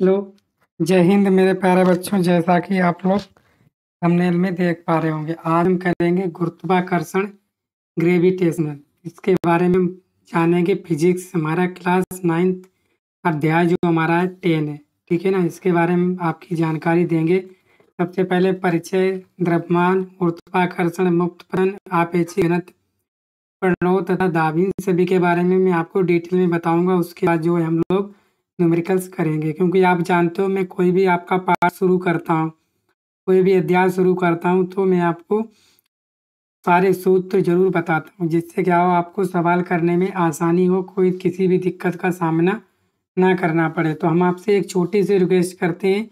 Hello जय हिंद मेरे प्यारे बच्चों जैसा कि आप लोग थंबनेल में देख पा रहे होंगे आज हम करेंगे गुरुत्वाकर्षण ग्रेविटेशनल इसके बारे में जानेंगे फिजिक्स हमारा क्लास नाइन्थ अध्याय जो हमारा है टेन है ठीक है ना इसके बारे में आपकी जानकारी देंगे सबसे पहले परिचय द्रव्यमान गुरुत्वाकर्षण मुक्तपन आपेक्षी आप तथा दाविन सभी के बारे में मैं आपको डिटेल में बताऊंगा उसके बाद जो है हम लोग न्यूमेरिकल्स करेंगे क्योंकि आप जानते हो मैं कोई भी आपका पाठ शुरू करता हूँ कोई भी अध्याय शुरू करता हूँ तो मैं आपको सारे सूत्र जरूर बताता हूँ जिससे क्या हो आपको सवाल करने में आसानी हो कोई किसी भी दिक्कत का सामना ना करना पड़े तो हम आपसे एक छोटी सी रिक्वेस्ट करते हैं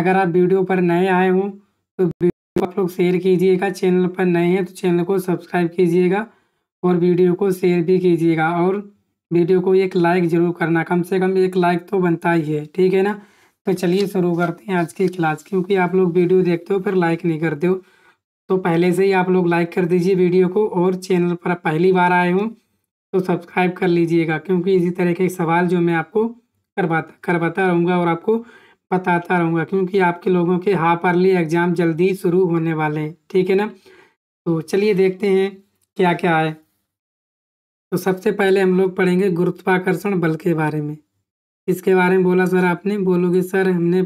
अगर आप वीडियो पर नए आए हों तो वीडियो आप लोग शेयर कीजिएगा चैनल पर नए हैं तो चैनल को सब्सक्राइब कीजिएगा और वीडियो को शेयर भी कीजिएगा और वीडियो को एक लाइक ज़रूर करना कम से कम एक लाइक तो बनता ही है ठीक है ना तो चलिए शुरू करते हैं आज की क्लास क्योंकि आप लोग वीडियो देखते हो फिर लाइक नहीं करते हो तो पहले से ही आप लोग लाइक कर दीजिए वीडियो को और चैनल पर पहली बार आए हों तो सब्सक्राइब कर लीजिएगा क्योंकि इसी तरह के सवाल जो मैं आपको करवाता करवाता रहूँगा और आपको बताता रहूँगा क्योंकि आपके लोगों के हाफ अर्ली एग्ज़ाम जल्दी शुरू होने वाले हैं ठीक है ना तो चलिए देखते हैं क्या क्या है तो सबसे पहले हम लोग पढ़ेंगे गुरुत्वाकर्षण बल के बारे में इसके बारे में बोला सर आपने बोलोगे सर हमने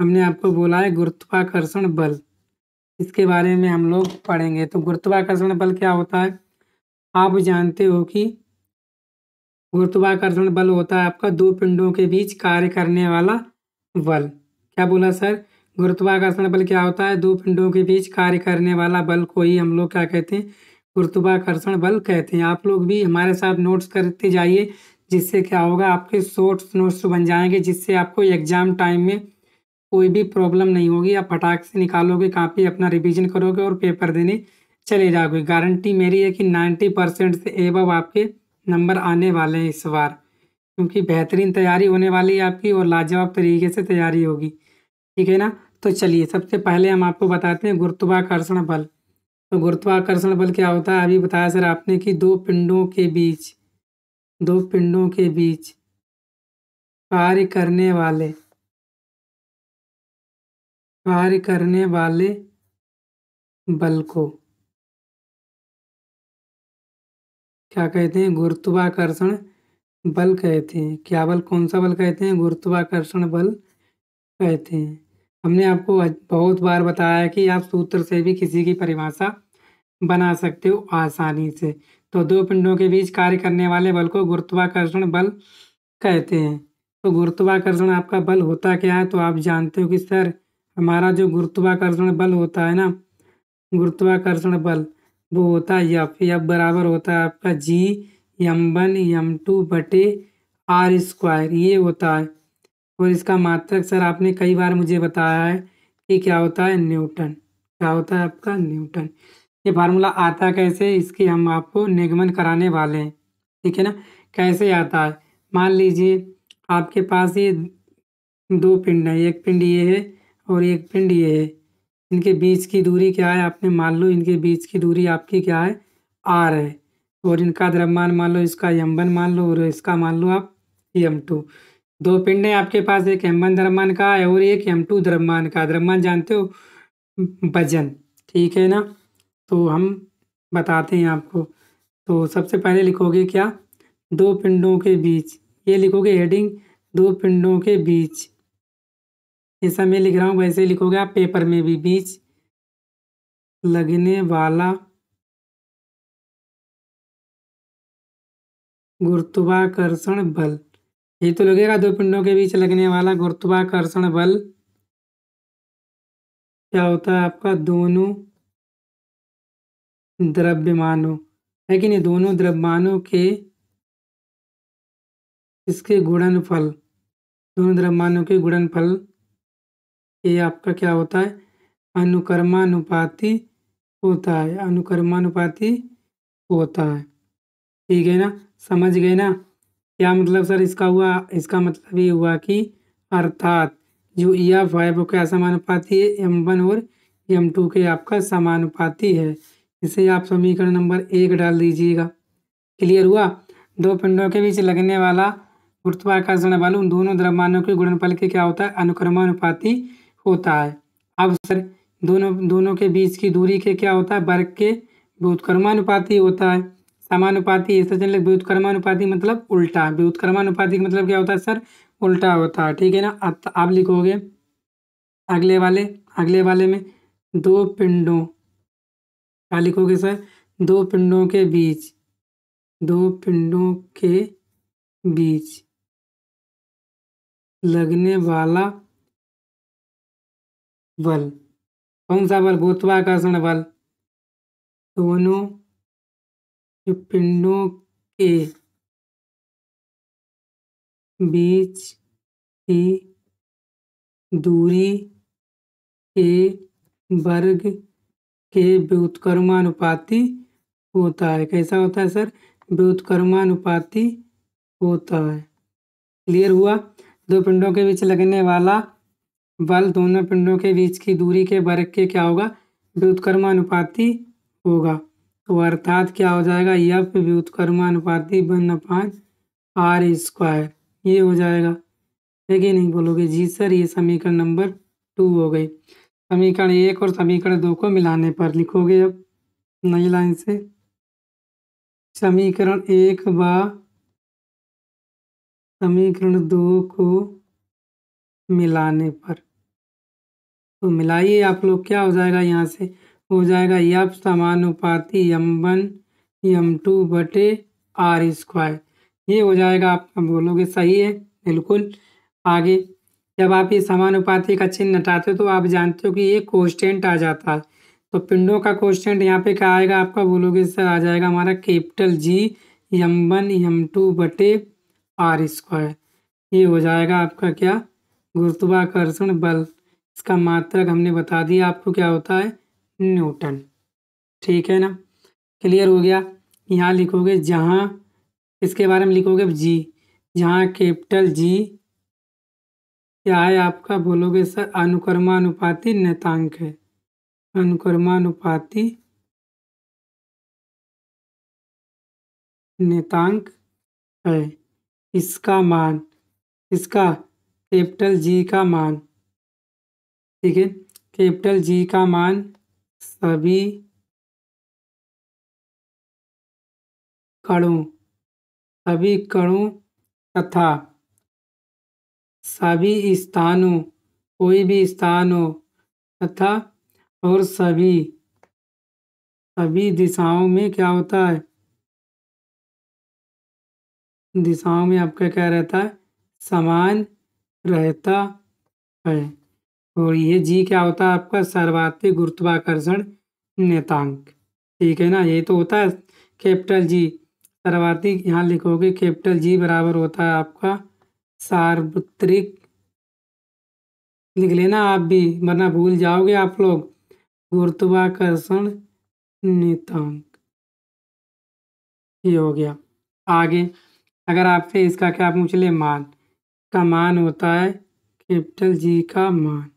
हमने आपको बोला है गुरुत्वाकर्षण बल इसके बारे में हम लोग पढ़ेंगे तो गुरुत्वाकर्षण बल क्या होता है आप जानते हो कि गुरुत्वाकर्षण बल होता है आपका दो पिंडों के बीच कार्य करने वाला बल क्या बोला सर गुरुत्वाकर्षण बल क्या होता है दो पिंडों के बीच कार्य करने वाला बल को ही हम लोग क्या कहते हैं गुरुत्वाकर्षण बल कहते हैं आप लोग भी हमारे साथ नोट्स करते जाइए जिससे क्या होगा आपके शॉर्ट्स नोट्स तो बन जाएंगे जिससे आपको एग्ज़ाम टाइम में कोई भी प्रॉब्लम नहीं होगी आप फटाक से निकालोगे काफ़ी अपना रिविज़न करोगे और पेपर देने चले जाओगे गारंटी मेरी है कि नाइन्टी परसेंट से एबव आपके नंबर आने वाले हैं इस बार क्योंकि बेहतरीन तैयारी होने वाली है आपकी और लाजवाब तरीके से तैयारी होगी ठीक है ना तो चलिए सबसे पहले हम आपको बताते हैं गुरुत्वाकर्षण बल तो गुरुत्वाकर्षण बल क्या होता है अभी बताया सर आपने कि दो पिंडों के बीच दो पिंडों के बीच कार्य करने वाले कार्य करने वाले बल को क्या कहते हैं गुरुत्वाकर्षण बल कहते हैं क्या बल कौन सा बल कहते हैं गुरुत्वाकर्षण बल कहते हैं हमने आपको बहुत बार बताया कि आप सूत्र से भी किसी की परिभाषा बना सकते हो आसानी से तो दो पिंडों के बीच कार्य करने वाले बल को गुरुत्वाकर्षण बल कहते हैं तो गुरुत्वाकर्षण आपका बल होता क्या है तो आप जानते हो कि सर हमारा जो गुरुत्वाकर्षण बल होता है ना गुरुत्वाकर्षण बल वो होता है यफ यफ बराबर होता है आपका G M one M two बटे आर स्क्वायर ये होता है और इसका मात्रक सर आपने कई बार मुझे बताया है कि क्या होता है न्यूटन क्या होता है आपका न्यूटन ये फार्मूला आता कैसे इसकी हम आपको निगमन कराने वाले हैं ठीक है ना कैसे आता है मान लीजिए आपके पास ये दो पिंड है एक पिंड ये है और एक पिंड ये है इनके बीच की दूरी क्या है आपने मान लो इनके बीच की दूरी आपकी क्या है आर है और इनका द्रव्यमान मान लो इसका एम वन मान लो और इसका मान लो आप एम टू दो पिंड है आपके पास एक एम वन द्रव्यमान का है और एक एम टू द्रव्यमान का द्रव्यमान जानते हो वजन ठीक है ना तो हम बताते हैं आपको तो सबसे पहले लिखोगे क्या दो पिंडों के बीच ये लिखोगे हेडिंग दो पिंडों के बीच ऐसा मैं लिख रहा हूँ वैसे लिखोगे आप पेपर में भी बीच लगने वाला गुरुत्वाकर्षण बल ये तो लगेगा दो पिंडों के बीच लगने वाला गुरुत्वाकर्षण बल क्या होता है आपका दोनों द्रव्यमानों लेकिन ये दोनों द्रव्यमानों के इसके गुणनफल दोनों द्रव्यमानों के गुणनफल ये आपका क्या होता है अनुकर्मानुपाति होता है अनुकर्मानुपाति होता है ठीक है ना समझ गए ना क्या मतलब सर इसका हुआ इसका मतलब ये हुआ कि अर्थात जो ई e एफ है वो क्या समानुपाती है एम वन और एम टू के आपका समानुपाती है इसे आप समीकरण नंबर एक डाल दीजिएगा क्लियर हुआ दो पिंडों के बीच लगने वाला गुरुत्वाकर्षण बल उन दोनों द्रव्यमानों के गुणनफल के क्या होता है अनुक्रमानुपाति होता है अब सर दोनों दोनों के बीच की दूरी के क्या होता है वर्ग के व्युत्कर्मानुपाती होता है समानुपाति ऐसा मतलब उल्टा व्युत्कर्मानुपाती का मतलब क्या होता है सर उल्टा होता है ठीक है ना आप लिखोगे अगले वाले अगले वाले में दो पिंडों लिखोगे सर दो पिंडों के बीच दो पिंडों के बीच लगने वाला बल कौन सा बल गुरुत्वाकर्षण बल दोनों पिंडों के बीच की दूरी के वर्ग कि व्युतकर्मानुपाति होता है कैसा होता है सर व्युतकर्मानुपाति होता है क्लियर हुआ दो पिंडों के बीच लगने वाला बल दोनों पिंडों के बीच की दूरी के वर्ग के क्या होगा व्युतकर्मानुपाति होगा तो अर्थात क्या हो जाएगा यप व्युतकर्मानुपाति बन पाँच आर स्क्वायर ये हो जाएगा है नहीं बोलोगे जी सर ये समीकरण नंबर टू हो गई समीकरण एक और समीकरण दो को मिलाने पर लिखोगे अब नई लाइन से समीकरण एक व समीकरण दो को मिलाने पर तो मिलाइए आप लोग क्या हो जाएगा यहाँ से हो जाएगा यप समानुपाती यम वन यम टू बटे आर स्क्वायर ये हो जाएगा आप बोलोगे सही है बिल्कुल आगे जब आप ये समानुपाती का चिन्ह हटाते हो तो आप जानते हो कि ये कोस्टेंट आ जाता है तो पिंडों का कोस्टेंट यहाँ पे क्या आएगा आपका बोलोगे सर आ जाएगा हमारा capital G M one M two बटे आर स्क्वायर ये हो जाएगा आपका क्या गुरुत्वाकर्षण बल इसका मात्रक हमने बता दिया आपको क्या होता है न्यूटन ठीक है ना क्लियर हो गया यहाँ लिखोगे जहाँ इसके बारे में लिखोगे जी जहाँ कैपिटल जी क्या है आपका बोलोगे सर अनुकर्मानुपाति नेतांक है अनुकर्मानुपाति नेतांक है इसका मान इसका कैपिटल जी का मान ठीक है कैपिटल जी का मान सभी कणों सभी कणों तथा सभी स्थानों कोई भी स्थान हो तथा और सभी सभी दिशाओं में क्या होता है दिशाओं में आपका क्या रहता है समान रहता है और ये जी क्या होता है आपका सर्वाधिक गुरुत्वाकर्षण नेतांक ठीक है ना ये तो होता है कैपिटल जी सर्वाधिक यहाँ लिखोगे कैपिटल जी बराबर होता है आपका सार्वत्रिक लिख लेना आप भी वरना भूल जाओगे आप लोग गुरुत्वाकर्षण नितांक ये हो गया आगे अगर आपसे इसका क्या पूछ ले मान का मान होता है कैपिटल जी का मान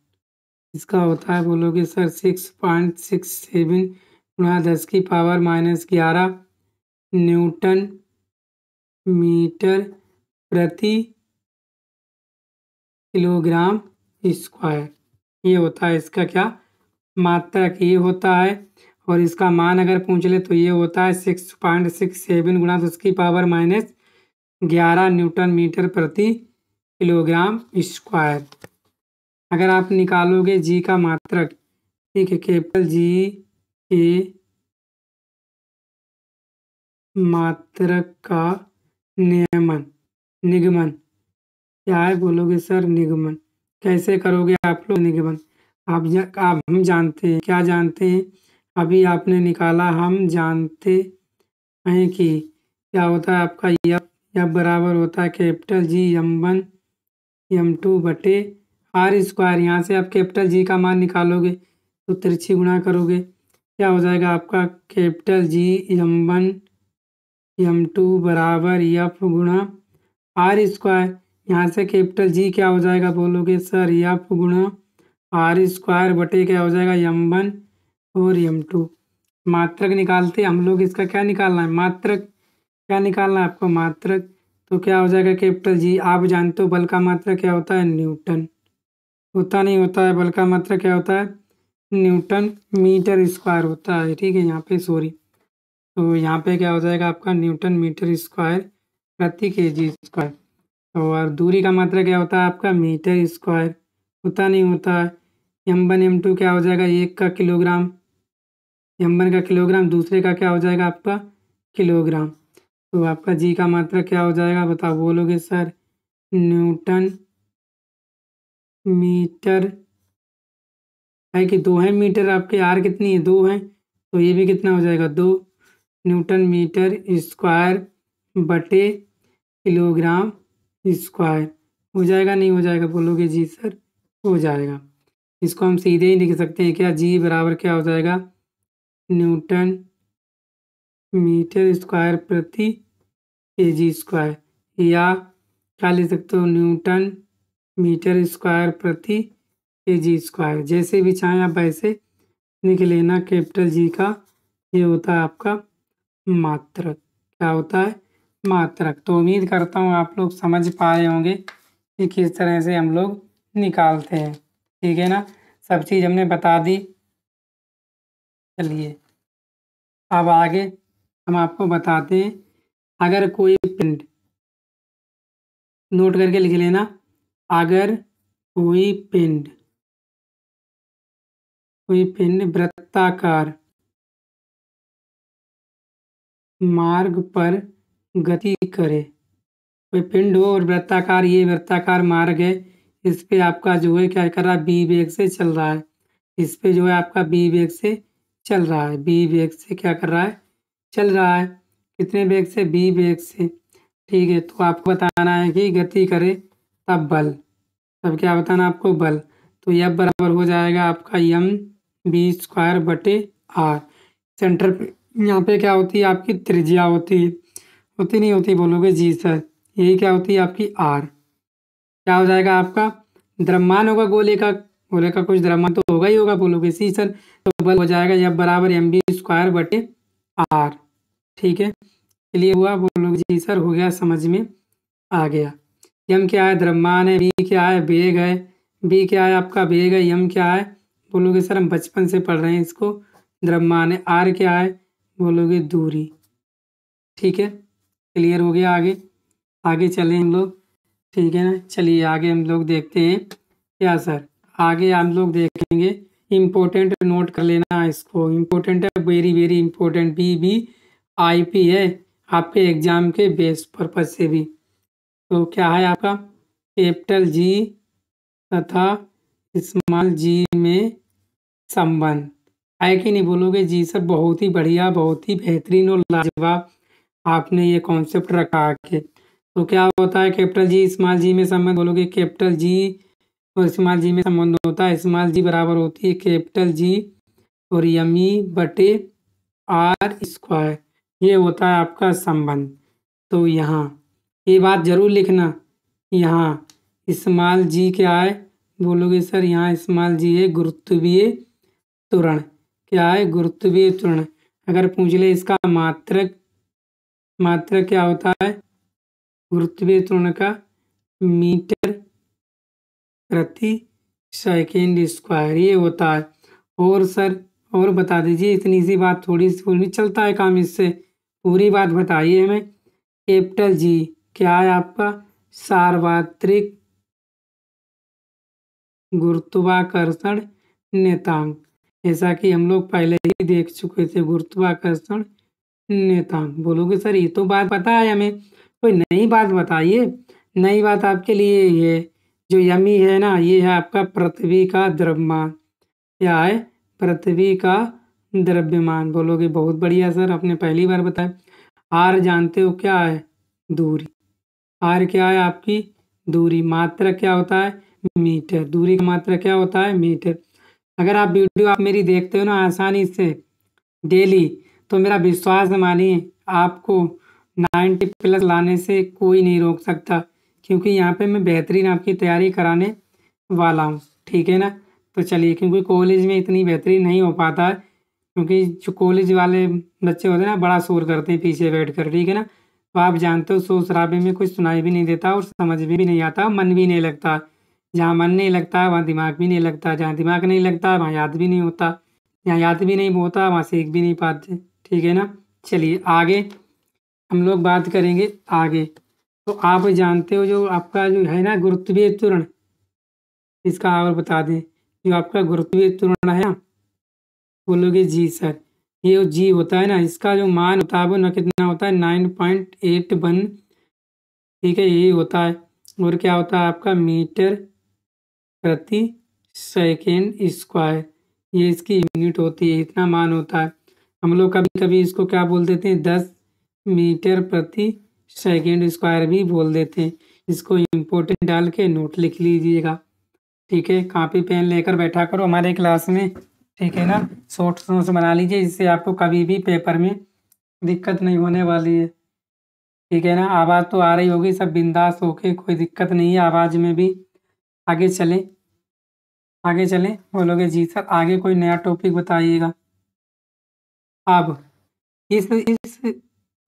इसका होता है बोलोगे sir six point six seven गुणा दस की पावर माइनस ग्यारह न्यूटन मीटर प्रति किलोग्राम स्क्वायर ये होता है इसका क्या मात्रक ये होता है और इसका मान अगर पूछ ले तो ये होता है सिक्स पॉइंट सिक्स सेवन गुणा तो उसकी पावर माइनस ग्यारह न्यूटन मीटर प्रति किलोग्राम स्क्वायर अगर आप निकालोगे जी का मात्रक ठीक है केपल जी के मात्रक का नियमन निगमन क्या है बोलोगे सर निगमन कैसे करोगे आप लोग निगमन आप जा, आप हम जानते हैं क्या जानते हैं अभी आपने निकाला हम जानते हैं कि क्या होता है आपका यह यह बराबर होता है capital G M one M two बटे आर स्क्वायर यहाँ से आप कैपिटल जी का मान निकालोगे तो तिरछी गुणा करोगे क्या हो जाएगा आपका capital G M one M two बराबर यफ गुणा आर स्क्वायर यहाँ से कैपिटल जी क्या हो जाएगा बोलोगे सर यप गुणा आर स्क्वायर बटे क्या हो जाएगा यम वन और यम टू मात्रक निकालते हम लोग इसका क्या निकालना है मात्रक क्या निकालना है आपको मात्रक तो क्या हो जाएगा कैपिटल जी आप जानते हो बल का मात्रा क्या होता है न्यूटन होता नहीं होता है बल का मात्रा क्या होता है न्यूटन मीटर स्क्वायर होता है ठीक है यहाँ पे सॉरी तो यहाँ पे क्या हो जाएगा आपका न्यूटन मीटर स्क्वायर प्रति के जी स्क्वायर और दूरी का मात्रा क्या होता है आपका मीटर स्क्वायर होता नहीं होता है एम वन एम टू क्या हो जाएगा एक का किलोग्राम एम वन का किलोग्राम दूसरे का क्या हो जाएगा आपका किलोग्राम तो आपका जी का मात्रा क्या हो जाएगा बताओ बोलोगे सर न्यूटन मीटर है कि दो है मीटर आपके आर कितनी है दो है तो ये भी कितना हो जाएगा दो न्यूटन मीटर स्क्वायर बटे किलोग्राम स्क्वायर हो जाएगा नहीं हो जाएगा बोलोगे जी सर हो जाएगा इसको हम सीधे ही लिख सकते हैं क्या जी बराबर क्या हो जाएगा न्यूटन मीटर स्क्वायर प्रति के जी स्क्वायर या क्या ले सकते हो न्यूटन मीटर स्क्वायर प्रति के जी स्क्वायर जैसे भी चाहें आप वैसे लिख लेना कैपिटल जी का ये होता है आपका मात्रक क्या होता है मात्रक तो उम्मीद करता हूँ आप लोग समझ पाए होंगे कि किस तरह से हम लोग निकालते हैं ठीक है ना सब चीज़ हमने बता दी चलिए अब आगे हम आपको बताते हैं अगर कोई पिंड नोट करके लिख लेना अगर कोई पिंड कोई पिंड वृत्ताकार मार्ग पर गति करे पिंड हो और वृत्ताकार ये वृत्ताकार मार्ग है इस पे आपका जो है क्या कर रहा है बी वेग से चल रहा है इस पे जो है आपका बी वेग से चल रहा है बी वेग से क्या कर रहा है चल रहा है कितने वेग से बी वेग से ठीक है तो आपको बताना है कि गति करे तब बल तब क्या बताना आपको बल तो यह बराबर हो जाएगा आपका यम बी स्क्वायर बटे आर सेंटर पे यहाँ पे क्या होती है आपकी त्रिज्या होती है होती नहीं होती बोलोगे जी सर यही क्या होती है आपकी आर क्या हो जाएगा आपका द्रव्यमान होगा गोले का गोले का कुछ द्रव्यमान तो होगा ही होगा बोलोगे सी सर तो बल हो जाएगा यह बराबर एम बी स्क्वायर बटे आर ठीक है क्लियर हुआ बोलोगे जी सर हो गया समझ में आ गया यम क्या है द्रव्यमान है बी क्या है बेग है बी क्या है आपका बेग है यम क्या है बोलोगे सर हम बचपन से पढ़ रहे हैं इसको द्रव्यमान है आर क्या है बोलोगे दूरी ठीक है क्लियर हो गया आगे आगे चले हम लोग ठीक है ना चलिए आगे हम लोग देखते हैं क्या सर आगे हम लोग देखेंगे इम्पोर्टेंट नोट कर लेना इसको इम्पोर्टेंट है very very important V V I P है आपके एग्जाम के बेस पर्पज से भी तो क्या है आपका कैपिटल जी तथा स्मॉल जी में संबंध है कि नहीं बोलोगे जी सर बहुत ही बढ़िया बहुत ही बेहतरीन और लाजवाब आपने ये कॉन्सेप्ट रखा के तो क्या होता है कैपिटल जी स्मॉल जी में संबंध बोलोगे कैपिटल जी और स्मॉल जी में संबंध होता है स्मॉल जी बराबर होती है कैपिटल जी और यम ई e बटे आर स्क्वायर ये होता है आपका संबंध तो यहाँ ये बात ज़रूर लिखना यहाँ स्मॉल जी क्या है बोलोगे सर यहाँ इस्माल जी है गुरुत्वीय तुरण क्या है गुरुत्वीय तुरण अगर पूछ ले इसका मात्रक मात्रा क्या होता है गुरुत्वीय त्वरण का मीटर प्रति सेकेंड स्क्वायर ये होता है और सर और बता दीजिए इतनी सी बात थोड़ी सी भी चलता है काम इससे पूरी बात बताइए हमें कैपिटल जी क्या है आपका सार्वत्रिक गुरुत्वाकर्षण नेतांग जैसा कि हम लोग पहले ही देख चुके थे गुरुत्वाकर्षण नेता, बोलोगे सर ये तो बात पता है हमें, कोई नई बात बताइए। नई बात आपके लिए ये जो यमी है ना ये है आपका पृथ्वी का द्रव्यमान। क्या है? पृथ्वी का द्रव्यमान। बोलोगे बहुत बढ़िया सर आपने पहली बार बताया। आर जानते हो क्या है? दूरी। आर क्या है आपकी? दूरी। मात्रा क्या होता है? मीटर। दूरी का मात्रा क्या होता है? मीटर। अगर आप वीडियो आप मेरी देखते हो ना आसानी से डेली तो मेरा विश्वास है मानिए आपको नाइन्टी प्लस लाने से कोई नहीं रोक सकता क्योंकि यहाँ पे मैं बेहतरीन आपकी तैयारी कराने वाला हूँ ठीक है ना तो चलिए क्योंकि कॉलेज में इतनी बेहतरीन नहीं हो पाता है क्योंकि जो कॉलेज वाले बच्चे होते हैं ना बड़ा शोर करते हैं पीछे बैठ कर ठीक है ना तो आप जानते हो शोर शराबे में कुछ सुनाई भी नहीं देता और समझ भी नहीं आता मन भी नहीं लगता जहाँ मन नहीं लगता है वहाँ दिमाग भी नहीं लगता जहाँ दिमाग नहीं लगता है वहाँ याद भी नहीं होता यहाँ याद भी नहीं होता वहाँ सीख भी नहीं पाते ठीक है ना चलिए आगे हम लोग बात करेंगे आगे तो आप जानते हो जो आपका जो है ना गुरुत्वीय तुरण इसका और बता दें जो आपका गुरुत्वीय तुरण है ना बोलोगे जी सर ये जो जी होता है ना इसका जो मान होता है वो ना कितना होता है नाइन पॉइंट एट वन ठीक है यही होता है और क्या होता है आपका मीटर प्रति सेकेंड स्क्वायर ये इसकी यूनिट होती है इतना मान होता है हम लोग कभी कभी इसको क्या बोल देते हैं दस मीटर प्रति सेकेंड स्क्वायर भी बोल देते हैं इसको इम्पोर्टेंट डाल के नोट लिख लीजिएगा ठीक है कापी पेन लेकर बैठा करो हमारे क्लास में ठीक है ना शॉर्ट नोट्स बना लीजिए इससे आपको कभी भी पेपर में दिक्कत नहीं होने वाली है ठीक है ना आवाज़ तो आ रही होगी सब बिंदास होके कोई दिक्कत नहीं है आवाज़ में भी आगे चले आगे चले बोलोगे जी सर आगे कोई नया टॉपिक बताइएगा अब इस इस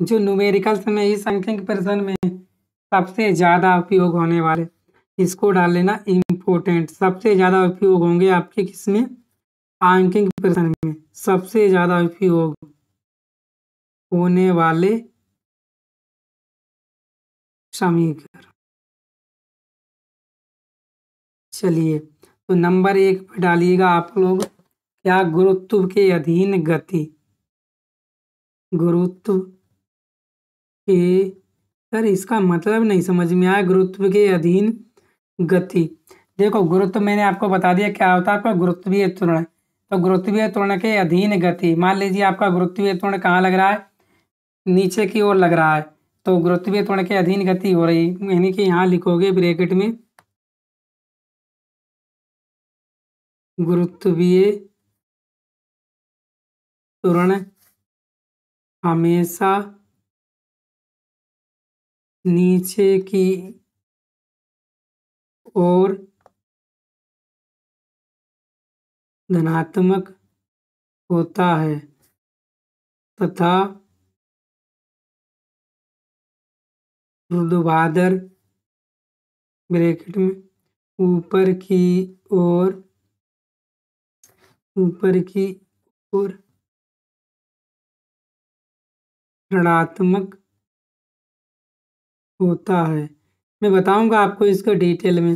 जो न्यूमेरिकल्स में इस अंकिंग प्रश्न में सबसे ज़्यादा उपयोग होने वाले इसको डाल लेना इम्पोर्टेंट सबसे ज़्यादा उपयोग होंगे आपके किसमें अंकिंग प्रश्न में सबसे ज़्यादा उपयोग होने वाले समीकरण चलिए तो नंबर एक पर डालिएगा आप लोग क्या गुरुत्व के अधीन गति गुरुत्व के सर इसका मतलब नहीं समझ में आया गुरुत्व के अधीन गति देखो गुरुत्व मैंने आपको बता दिया क्या होता है आपका गुरुत्वीय तुरण तो गुरुत्वीय तुरण के अधीन गति मान लीजिए आपका गुरुत्वीय तुरण कहाँ लग रहा है नीचे की ओर लग रहा है तो गुरुत्वीय तुरण के अधीन गति हो रही यानी कि यहाँ लिखोगे ब्रेकेट में गुरुत्वीय तुरण हमेशा नीचे की ओर धनात्मक होता है तथा रुदुभादर ब्रैकेट में ऊपर की ओर ऊपर की ओर ऋणात्मक होता है मैं बताऊंगा आपको इसको डिटेल में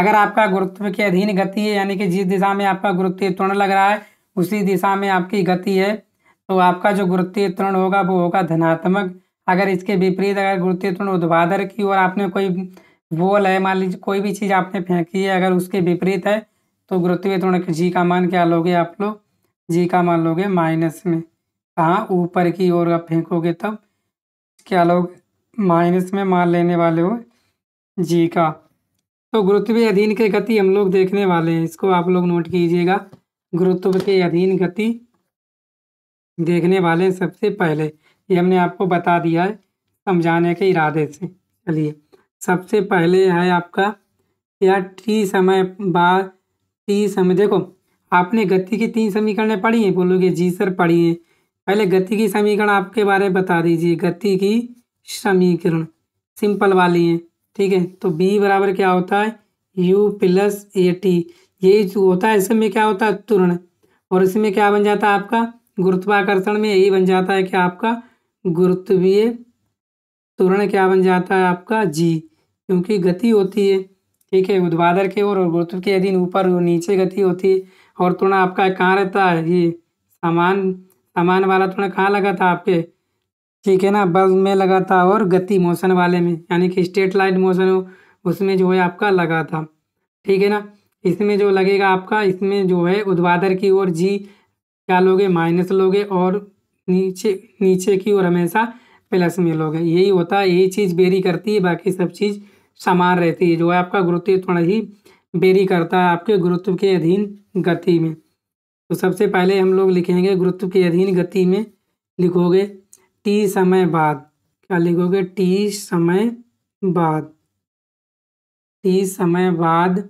अगर आपका गुरुत्व के अधीन गति है यानी कि जिस दिशा में आपका गुरुत्वीय त्वरण लग रहा है उसी दिशा में आपकी गति है तो आपका जो गुरुत्वीय त्वरण होगा वो होगा धनात्मक अगर इसके विपरीत अगर गुरुत्वीय त्वरण उद्वाधर की और आपने कोई बोल है मान लीजिए कोई भी चीज़ आपने फेंकी है अगर उसके विपरीत है तो गुरुत्वीय त्वरण जी का मान क्या लोगे आप लोग जी का मान लोगे माइनस में कहाँ ऊपर की ओर आप फेंकोगे तब क्या लोग माइनस में मान लेने वाले हो जी का तो गुरुत्व अधीन के गति हम लोग देखने वाले हैं इसको आप लोग नोट कीजिएगा गुरुत्व के अधीन गति देखने वाले सबसे पहले ये हमने आपको बता दिया है समझाने के इरादे से चलिए सबसे पहले है आपका या टी समय बाद टी समय देखो आपने गति की तीन समीकरणें पढ़ी हैं बोलोगे जी सर पढ़ी हैं पहले गति की समीकरण आपके बारे में बता दीजिए गति की समीकरण सिंपल वाली है ठीक है तो बी बराबर क्या होता है यू प्लस ए टी ये जो होता है इसमें क्या होता है तुरण और इसमें क्या बन जाता है आपका गुरुत्वाकर्षण में यही बन जाता है कि आपका गुरुत्वीय तुरण क्या बन जाता है आपका जी क्योंकि गति होती है ठीक है उद्वादर के ओर और गुरुत्व के अधीन ऊपर नीचे गति होती है और तुरण आपका कहाँ रहता है ये सामान सामान वाला थोड़ा कहाँ लगा था आपके ठीक है ना बल्ब में लगा था और गति मोशन वाले में यानी कि स्ट्रेट लाइट मोशन हो उसमें जो है आपका लगा था ठीक है ना इसमें जो लगेगा आपका इसमें जो है उद्वादर की ओर जी क्या लोगे माइनस लोगे और नीचे नीचे की ओर हमेशा प्लस में लोगे यही होता है यही चीज़ बेरी करती है बाकी सब चीज़ समान रहती है जो है आपका गुरुत्व थोड़ा ही बेरी करता है आपके गुरुत्व के अधीन गति में तो सबसे पहले हम लोग लिखेंगे गुरुत्व के अधीन गति में लिखोगे टी समय बाद क्या लिखोगे टी समय बाद टी समय बाद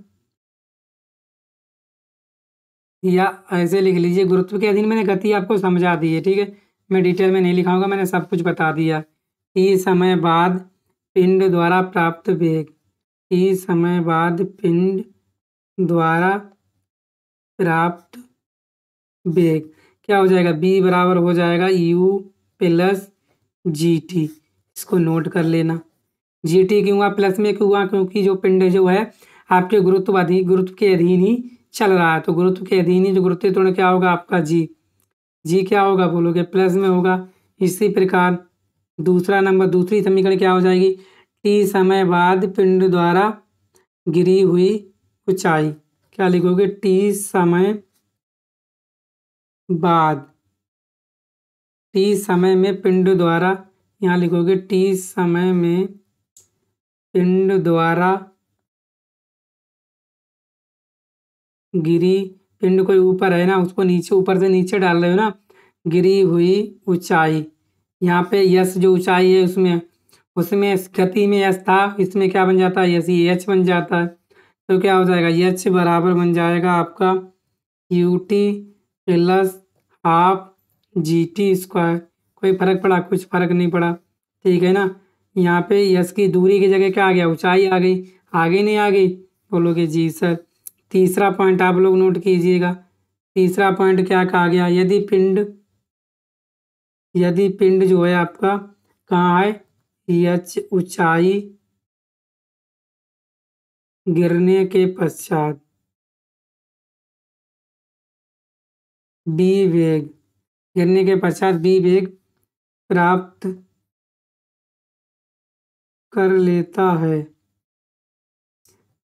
या ऐसे लिख लीजिए गुरुत्व के अधीन मैंने गति आपको समझा दी है ठीक है मैं डिटेल में नहीं लिखाऊंगा मैंने सब कुछ बता दिया टी समय बाद पिंड द्वारा प्राप्त वेग टी समय बाद पिंड द्वारा प्राप्त बेग क्या हो जाएगा बी बराबर हो जाएगा यू प्लस जी टी इसको नोट कर लेना जी टी क्यों हुआ प्लस में क्यों हुआ क्योंकि जो पिंड जो है आपके गुरुत्व अधीन गुरुत्व के अधीन ही चल रहा है तो गुरुत्व के अधीन ही जो गुरुत्व तोड़ क्या होगा आपका जी जी क्या होगा बोलोगे प्लस में होगा इसी प्रकार दूसरा नंबर दूसरी समीकरण क्या हो जाएगी टी समय बाद पिंड द्वारा गिरी हुई ऊंचाई क्या लिखोगे टी समय बाद टी समय में पिंड द्वारा यहाँ लिखोगे टी समय में पिंड द्वारा गिरी पिंड कोई ऊपर है ना उसको नीचे ऊपर से नीचे डाल रहे हो ना गिरी हुई ऊंचाई यहाँ पे यस जो ऊंचाई है उसमें उसमें गति में यस था इसमें क्या बन जाता है यस ये एच बन जाता है तो क्या हो जाएगा यच बराबर बन जाएगा आपका U T plus half G T square कोई फर्क पड़ा कुछ फर्क नहीं पड़ा ठीक है ना यहाँ पे यस की दूरी की जगह क्या आ गया ऊंचाई आ गई आगे नहीं आ गई बोलोगे जी सर तीसरा पॉइंट आप लोग नोट कीजिएगा तीसरा पॉइंट क्या कहा गया यदि पिंड यदि पिंड जो है आपका कहाँ है यच ऊंचाई गिरने के पश्चात बी वेग गिरने के पश्चात बी वेग प्राप्त कर लेता है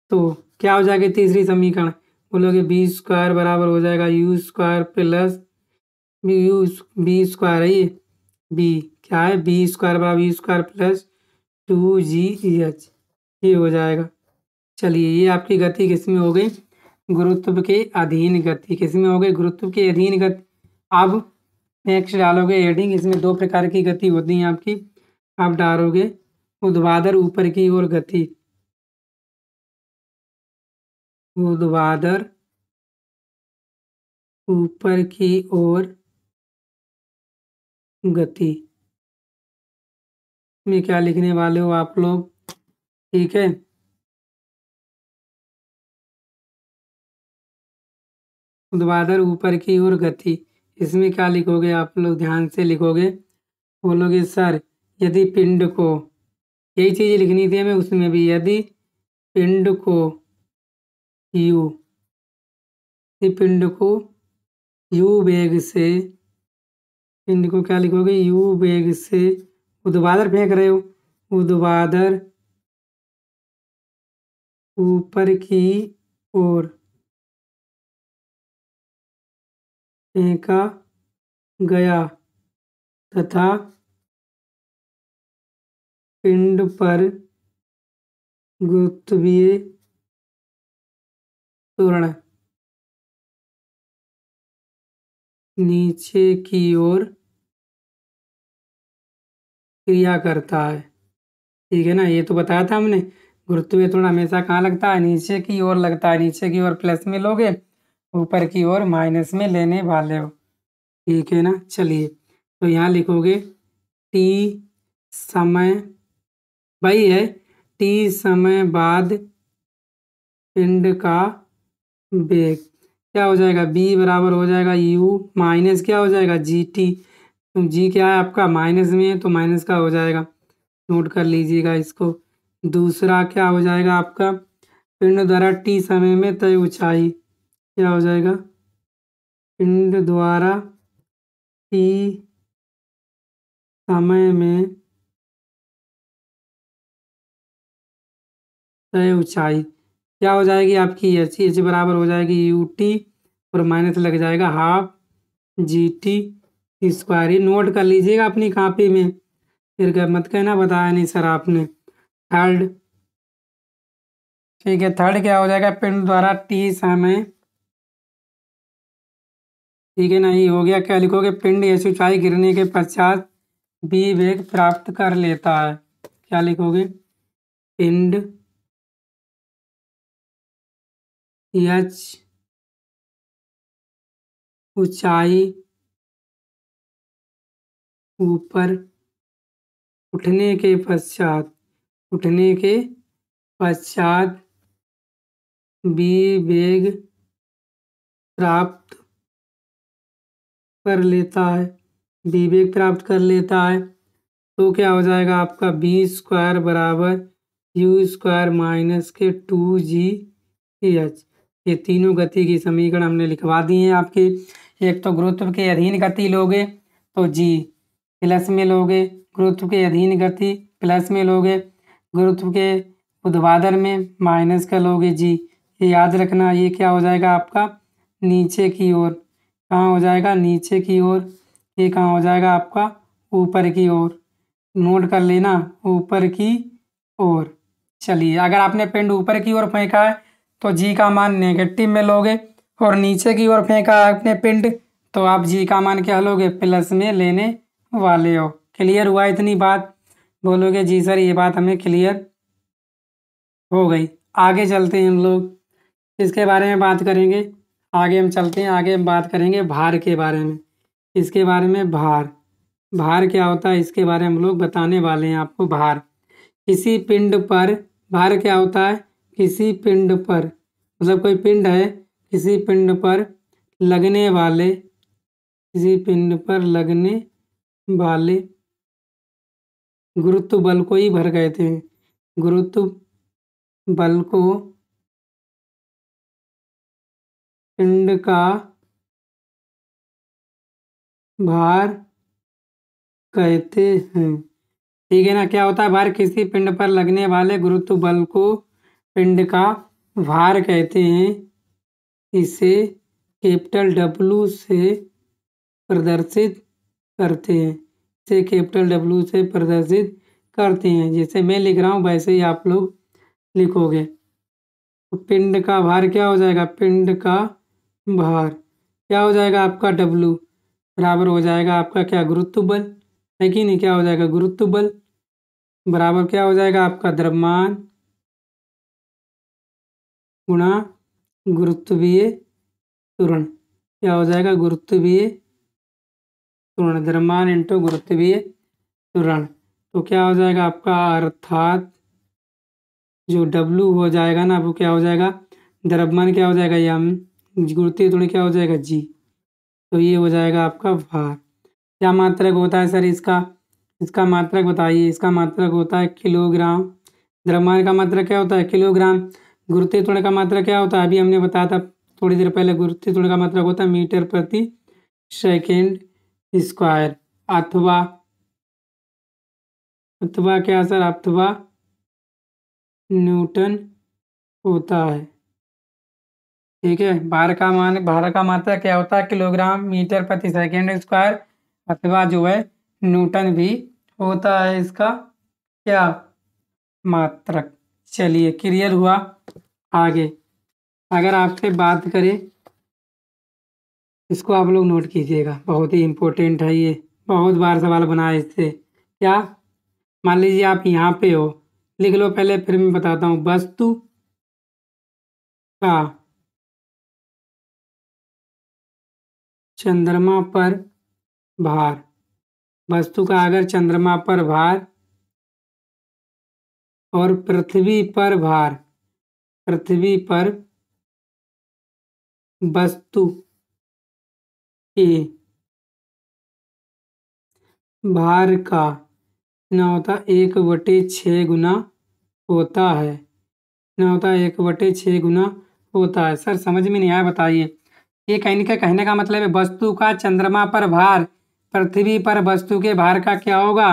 तो क्या हो जाएगा तीसरी समीकरण बोलोगे बी स्क्वायर बराबर हो जाएगा U square plus U V square है ये बी क्या है बी स्क्वायर बराबर U square plus two G H ये हो जाएगा चलिए ये आपकी गति किस में हो गई गुरुत्व के अधीन गति किसमें हो गई गुरुत्व के अधीन गति अब नेक्स्ट डालोगे एडिंग इसमें दो प्रकार की गति होती है आपकी आप डालोगे उद्वादर ऊपर की ओर गति उद्वादर ऊपर की ओर गति में क्या लिखने वाले हो आप लोग ठीक है उद्वादर ऊपर की ओर गति इसमें क्या लिखोगे आप लोग ध्यान से लिखोगे बोलोगे सर यदि पिंड को यही चीज़ लिखनी थी हमें उसमें भी यदि पिंड को यू यदि पिंड को यू बैग से पिंड को क्या लिखोगे यू बेग से उद्वादर फेंक रहे हो उद्वादर ऊपर की ओर फेंका गया तथा पिंड पर गुरुत्वीय त्वरण नीचे की ओर क्रिया करता है ठीक है ना ये तो बताया था हमने गुरुत्वीय त्वरण हमेशा कहाँ लगता है नीचे की ओर लगता है नीचे की ओर प्लस में लोगे ऊपर की ओर माइनस में लेने वाले हो ठीक है ना चलिए तो यहाँ लिखोगे टी समय वही है टी समय बाद पिंड का बेग क्या हो जाएगा बी बराबर हो जाएगा यू माइनस क्या हो जाएगा जी टी तो जी क्या है आपका माइनस में है तो माइनस का हो जाएगा नोट कर लीजिएगा इसको दूसरा क्या हो जाएगा आपका पिंड द्वारा टी समय में तय ऊंचाई क्या हो जाएगा पिंड द्वारा टी समय में तय ऊंचाई क्या हो जाएगी आपकी एच एच बराबर हो जाएगी यू टी और माइनस लग जाएगा हाफ जी टी स्क्वायर ये नोट कर लीजिएगा अपनी कापी में फिर मत कहना बताया नहीं सर आपने थर्ड ठीक है थर्ड क्या हो जाएगा पिंड द्वारा टी समय ठीक है ना ये हो गया क्या लिखोगे पिंड यशु ऊंचाई गिरने के पश्चात बी वेग प्राप्त कर लेता है क्या लिखोगे पिंड यच ऊंचाई ऊपर उठने के पश्चात उठने के पश्चात बी वेग प्राप्त कर लेता है विवेक प्राप्त कर लेता है तो क्या हो जाएगा आपका बी स्क्वायर बराबर यू स्क्वायर माइनस के टू जी एच ये तीनों गति की समीकरण हमने लिखवा दिए हैं आपके एक तो गुरुत्व के अधीन गति लोगे तो जी प्लस में लोगे गुरुत्व के अधीन गति प्लस में लोगे गुरुत्व के उद्वादर में माइनस का लोगे जी ये याद रखना ये क्या हो जाएगा आपका नीचे की ओर कहाँ हो जाएगा नीचे की ओर ये कहाँ हो जाएगा आपका ऊपर की ओर नोट कर लेना ऊपर की ओर चलिए अगर आपने पेंड ऊपर की ओर फेंका है तो जी का मान नेगेटिव में लोगे और नीचे की ओर फेंका है आपने पेंड तो आप जी का मान क्या लोगे प्लस में लेने वाले हो क्लियर हुआ इतनी बात बोलोगे जी सर ये बात हमें क्लियर हो गई आगे चलते हैं हम लोग इसके बारे में बात करेंगे आगे हम चलते हैं आगे हम बात करेंगे भार के बारे में इसके बारे में भार भार क्या होता है इसके बारे में हम लोग बताने वाले हैं आपको भार किसी पिंड पर भार क्या होता है किसी पिंड पर मतलब कोई पिंड है किसी पिंड पर लगने वाले किसी पिंड पर लगने वाले गुरुत्व बल को ही भर कहते हैं गुरुत्व बल को पिंड का भार कहते हैं ठीक है ना क्या होता है भार किसी पिंड पर लगने वाले गुरुत्व बल को पिंड का भार कहते हैं इसे कैपिटल डब्लू से प्रदर्शित करते हैं इसे कैपिटल डब्लू से प्रदर्शित करते हैं जैसे मैं लिख रहा हूँ वैसे ही आप लोग लिखोगे तो पिंड का भार क्या हो जाएगा पिंड का भार क्या हो जाएगा आपका डब्लू बराबर हो जाएगा आपका क्या गुरुत्व बल है कि नहीं क्या हो जाएगा गुरुत्व बल बराबर क्या हो जाएगा आपका द्रव्यमान गुणा गुरुत्वीय त्वरण क्या हो जाएगा गुरुत्वीय त्वरण द्रव्यमान इंटू गुरुत्वीय त्वरण तो क्या हो जाएगा आपका अर्थात जो डब्लू हो जाएगा ना वो क्या हो जाएगा द्रव्यमान क्या हो जाएगा यम गुणते थोड़े क्या हो जाएगा जी तो ये हो जाएगा आपका भार क्या मात्रक होता है सर इसका इसका मात्रक बताइए इसका मात्रक होता है किलोग्राम द्रव्यमान का मात्रक क्या होता है किलोग्राम गुरुत्व तोड़ का मात्रक क्या होता है अभी हमने बताया था थोड़ी देर पहले गुरुत्व तोड़ का मात्रक होता है मीटर प्रति सेकेंड स्क्वायर अथवा अथवा क्या सर अथवा न्यूटन होता है ठीक है भार का मान भार का मात्रा क्या होता है किलोग्राम मीटर प्रति सेकेंड स्क्वायर अथवा जो है न्यूटन भी होता है इसका क्या मात्रक चलिए क्लियर हुआ आगे अगर आपसे बात करें इसको आप लोग नोट कीजिएगा बहुत ही इम्पोर्टेंट है ये बहुत बार सवाल बना है इससे क्या मान लीजिए आप यहाँ पे हो लिख लो पहले फिर मैं बताता हूँ वस्तु का चंद्रमा पर भार वस्तु का अगर चंद्रमा पर भार और पृथ्वी पर भार पृथ्वी पर वस्तु के भार का ना होता एक बटे छ गुना होता है ना होता एक बटे छ गुना होता है सर समझ में नहीं आया बताइए ये कहने का कहने का मतलब है वस्तु का चंद्रमा पर भार पृथ्वी पर वस्तु के भार का क्या होगा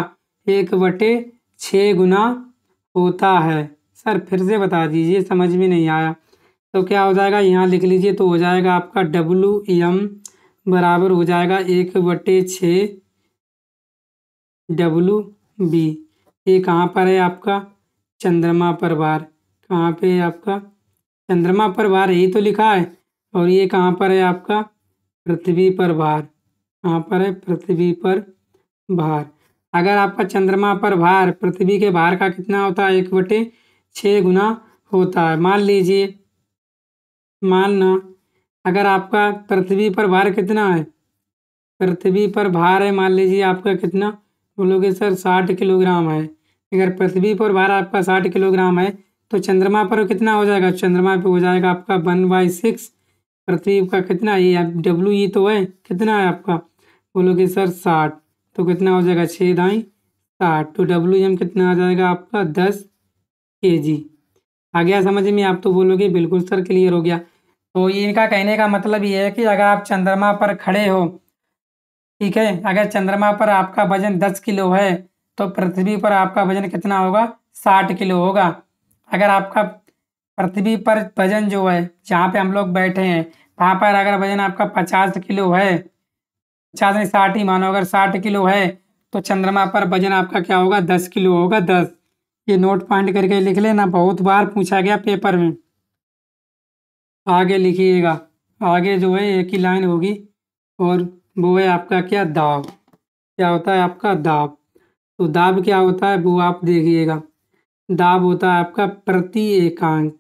एक बटे छः गुना होता है सर फिर से बता दीजिए समझ में नहीं आया तो क्या हो जाएगा यहाँ लिख लीजिए तो हो जाएगा आपका डब्लू एम बराबर हो जाएगा एक बटे छ डब्लू बी ये कहाँ पर है आपका चंद्रमा पर भार कहाँ पे है आपका चंद्रमा पर भार यही तो लिखा है और ये कहाँ पर है आपका पृथ्वी पर भार कहाँ पर है पृथ्वी पर भार अगर आपका चंद्रमा पर भार पृथ्वी के भार का कितना होता है एक बटे छः गुना होता है मान लीजिए मानना अगर आपका पृथ्वी पर भार कितना है पृथ्वी पर भार है मान लीजिए आपका कितना बोलोगे सर साठ किलोग्राम है अगर पृथ्वी पर भार आपका साठ किलोग्राम है तो चंद्रमा पर कितना हो जाएगा चंद्रमा पर हो जाएगा आपका वन बाई सिक्स पृथ्वी का कितना ये आप डब्लू ई e तो है कितना है आपका बोलोगे सर साठ तो कितना हो जाएगा छः दाई साठ तो डब्लू एम कितना आ जाएगा आपका दस के जी आ गया समझ में आप तो बोलोगे बिल्कुल सर क्लियर हो गया तो ये इनका कहने का मतलब ये है कि अगर आप चंद्रमा पर खड़े हो ठीक है अगर चंद्रमा पर आपका वजन दस किलो है तो पृथ्वी पर आपका वजन कितना होगा साठ किलो होगा अगर आपका पृथ्वी पर वजन जो है जहाँ पे हम लोग बैठे हैं वहाँ पर अगर वजन आपका पचास किलो है पचास नहीं साठ ही मानो अगर साठ किलो है तो चंद्रमा पर वजन आपका क्या होगा दस किलो होगा दस ये नोट पॉइंट करके लिख लेना बहुत बार पूछा गया पेपर में आगे लिखिएगा आगे जो है एक ही लाइन होगी और वो है आपका क्या दाब क्या होता है आपका दाब तो दाब क्या होता है वो आप देखिएगा दाब होता है आपका प्रति एकांक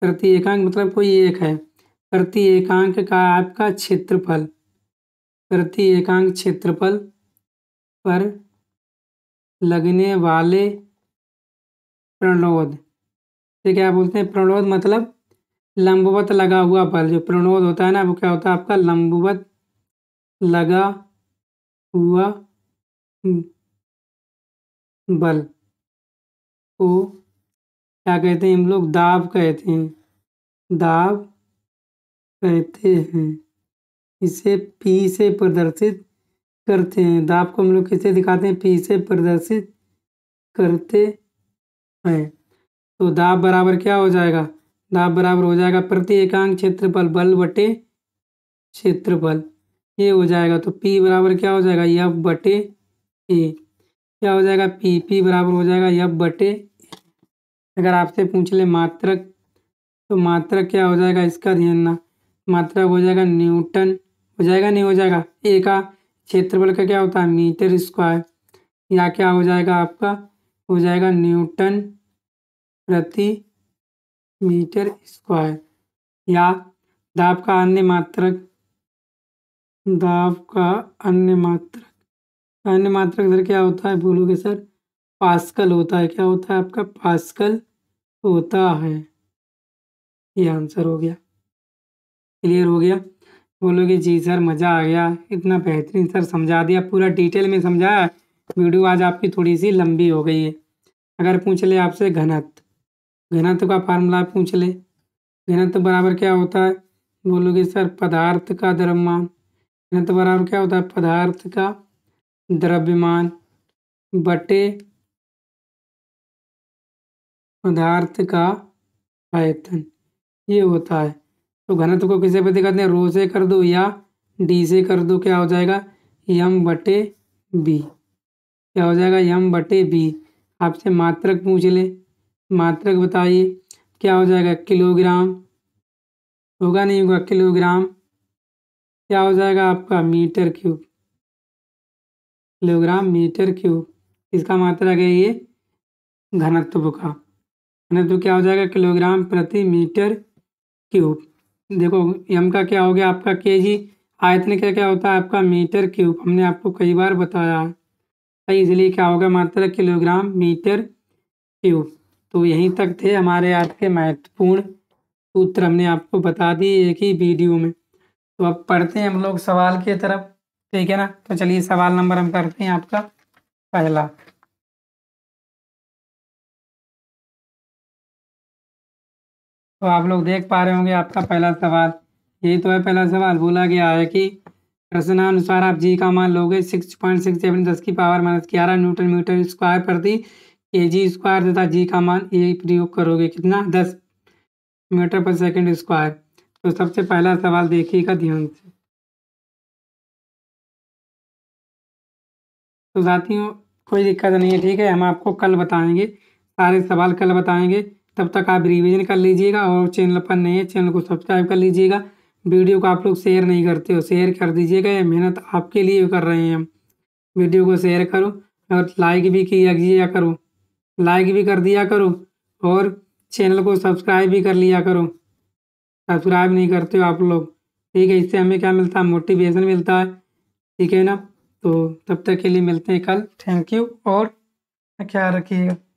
प्रति एकांक मतलब कोई एक है प्रति एकांक का आपका क्षेत्रफल प्रति एकांक क्षेत्रफल पर लगने वाले प्रणोद से क्या बोलते हैं प्रणोद मतलब लंबवत लगा हुआ बल जो प्रणोद होता है ना वो क्या होता है आपका लंबवत लगा हुआ हम्म, बल को क्या कहते हैं हम लोग दाब कहते हैं दाब कहते हैं इसे पी से प्रदर्शित करते हैं दाब को हम लोग किसे दिखाते हैं पी से प्रदर्शित करते हैं तो दाब बराबर क्या हो जाएगा दाब बराबर हो जाएगा प्रति एकांक क्षेत्रफल बल बटे क्षेत्रफल ये हो जाएगा तो पी बराबर क्या हो जाएगा यब बटे ए क्या हो जाएगा पी पी बराबर हो जाएगा यब बटे अगर आपसे पूछ ले मात्रक तो मात्रक क्या हो जाएगा इसका ध्यान ना मात्रा हो जाएगा न्यूटन हो जाएगा नहीं हो जाएगा ए का क्षेत्रफल का क्या होता है मीटर स्क्वायर या क्या हो जाएगा आपका हो जाएगा न्यूटन प्रति मीटर स्क्वायर या दाब का अन्य मात्रक दाब का अन्य मात्रक अन्य मात्रक इधर क्या होता है बोलोगे सर पास्कल होता है क्या होता है आपका पास्कल होता है ये आंसर हो गया क्लियर हो गया बोलोगे जी सर मज़ा आ गया इतना बेहतरीन सर समझा दिया पूरा डिटेल में समझाया वीडियो आज आपकी थोड़ी सी लंबी हो गई है अगर पूछ ले आपसे घनत्व घनत्व का फार्मूला पूछ ले घनत्व बराबर क्या होता है बोलोगे सर पदार्थ का द्रव्यमान घनत्व बराबर क्या होता है पदार्थ का द्रव्यमान बटे पदार्थ का आयतन ये होता है तो घनत्व तो को किसे पे दिखाते हैं रो से कर दो या डी से कर दो क्या हो जाएगा यम बटे बी क्या हो जाएगा यम बटे बी आपसे मात्रक पूछ ले मात्रक बताइए क्या हो जाएगा किलोग्राम होगा नहीं होगा किलोग्राम क्या हो जाएगा आपका metre cube kilogram metre cube इसका मात्रक है ये घनत्व का घनत्व क्या हो जाएगा किलोग्राम प्रति मीटर क्यूब देखो यम का क्या हो गया आपका जी आयतन क्या क्या होता है आपका मीटर क्यूब हमने आपको कई बार बताया है इजिली क्या होगा मात्र किलोग्राम मीटर क्यूब तो यहीं तक थे हमारे आज के महत्वपूर्ण सूत्र हमने आपको बता दिए एक ही वीडियो में तो अब पढ़ते हैं हम लोग सवाल की तरफ ठीक है ना तो चलिए सवाल नंबर हम करते हैं आपका पहला तो आप लोग देख पा रहे होंगे आपका पहला सवाल यही तो है पहला सवाल बोला गया है कि प्रश्नानुसार आप जी का मान लोगे सिक्स पॉइंट सिक्स सेवन दस की पावर माइनस ग्यारह न्यूटन मीटर स्क्वायर प्रति के जी स्क्वायर तथा जी का मान ये प्रयोग करोगे कितना दस मीटर पर सेकेंड स्क्वायर तो सबसे पहला सवाल देखिएगा ध्यान से तो साथियों कोई दिक्कत नहीं है ठीक है हम आपको कल बताएंगे सारे सवाल कल बताएंगे तब तक आप रिविजन कर लीजिएगा और चैनल पर नए चैनल को सब्सक्राइब कर लीजिएगा वीडियो को आप लोग शेयर नहीं करते हो शेयर कर दीजिएगा ये मेहनत आपके लिए कर रहे हैं हम वीडियो को शेयर करो और लाइक भी किया करो लाइक भी कर दिया करो और चैनल को सब्सक्राइब भी कर लिया करो सब्सक्राइब नहीं करते हो आप लोग ठीक है इससे हमें क्या मिलता है मोटिवेशन मिलता है ठीक है ना तो तब तक के लिए मिलते हैं कल थैंक यू और क्या रखिएगा